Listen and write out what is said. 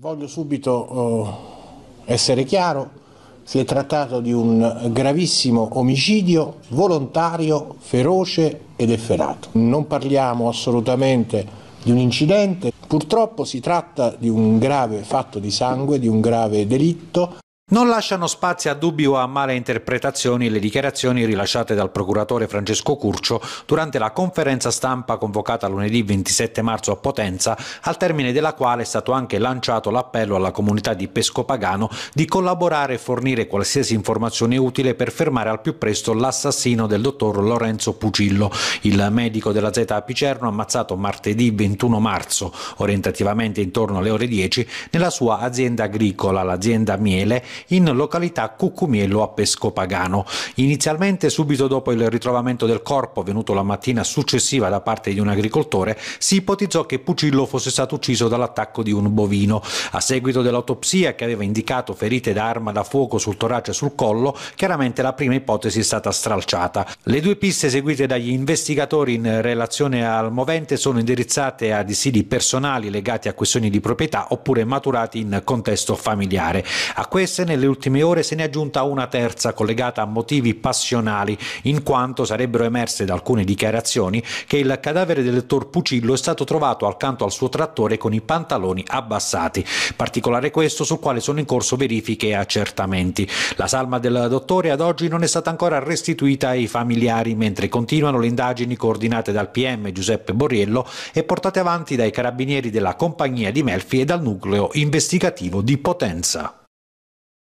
Voglio subito oh, essere chiaro, si è trattato di un gravissimo omicidio volontario, feroce ed efferato. Non parliamo assolutamente di un incidente, purtroppo si tratta di un grave fatto di sangue, di un grave delitto. Non lasciano spazio a dubbi o a male interpretazioni le dichiarazioni rilasciate dal procuratore Francesco Curcio durante la conferenza stampa convocata lunedì 27 marzo a Potenza, al termine della quale è stato anche lanciato l'appello alla comunità di Pesco Pagano di collaborare e fornire qualsiasi informazione utile per fermare al più presto l'assassino del dottor Lorenzo Pucillo, il medico della Z Picerno ammazzato martedì 21 marzo, orientativamente intorno alle ore 10, nella sua azienda agricola, l'azienda Miele, in località Cucumiello a Pescopagano. Inizialmente, subito dopo il ritrovamento del corpo avvenuto la mattina successiva da parte di un agricoltore, si ipotizzò che Pucillo fosse stato ucciso dall'attacco di un bovino. A seguito dell'autopsia che aveva indicato ferite da arma da fuoco sul torace e sul collo, chiaramente la prima ipotesi è stata stralciata. Le due piste eseguite dagli investigatori in relazione al movente sono indirizzate a dissidi personali legati a questioni di proprietà oppure maturati in contesto familiare. A queste nelle ultime ore se ne è aggiunta una terza collegata a motivi passionali, in quanto sarebbero emerse da alcune dichiarazioni che il cadavere del dottor Pucillo è stato trovato accanto al suo trattore con i pantaloni abbassati. Particolare questo sul quale sono in corso verifiche e accertamenti. La salma del dottore ad oggi non è stata ancora restituita ai familiari, mentre continuano le indagini coordinate dal PM Giuseppe Borriello e portate avanti dai carabinieri della compagnia di Melfi e dal nucleo investigativo di Potenza.